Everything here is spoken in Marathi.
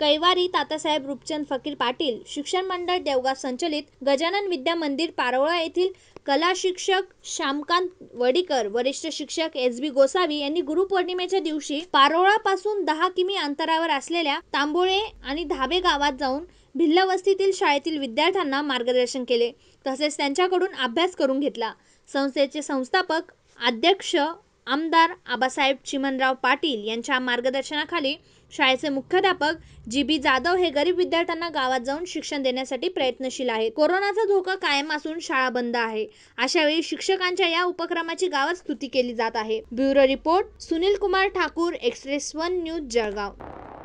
कैवारी तातासाहेब रूपचंद फकीर पाटील शिक्षण मंडळ देवगाव संचलित गजानन विद्या मंदिर पारोळा येथील कला शिक्षक श्यामकांत वडीकर वरिष्ठ शिक्षक एस बी गोसावी यांनी गुरुपौर्णिमेच्या दिवशी पारोळा पासून दहा किमी अंतरावर असलेल्या तांबोळे आणि धाबे गावात जाऊन भिल्ल वस्तीतील शाळेतील विद्यार्थ्यांना मार्गदर्शन केले तसेच त्यांच्याकडून अभ्यास करून घेतला संस्थेचे संस्थापक अध्यक्ष आमदार आबासाहेब चिमनराव पाटील यांच्या मार्गदर्शनाखाली शाळेचे मुख्याध्यापक जी बी जाधव हे गरीब विद्यार्थ्यांना गावात जाऊन शिक्षण देण्यासाठी प्रयत्नशील आहेत कोरोनाचा धोका कायम असून शाळा बंद आहे अशा वेळी शिक्षकांच्या या उपक्रमाची गावात स्तुती केली जात आहे bureau report Sunil Kumar Thakur express one news Jalgaon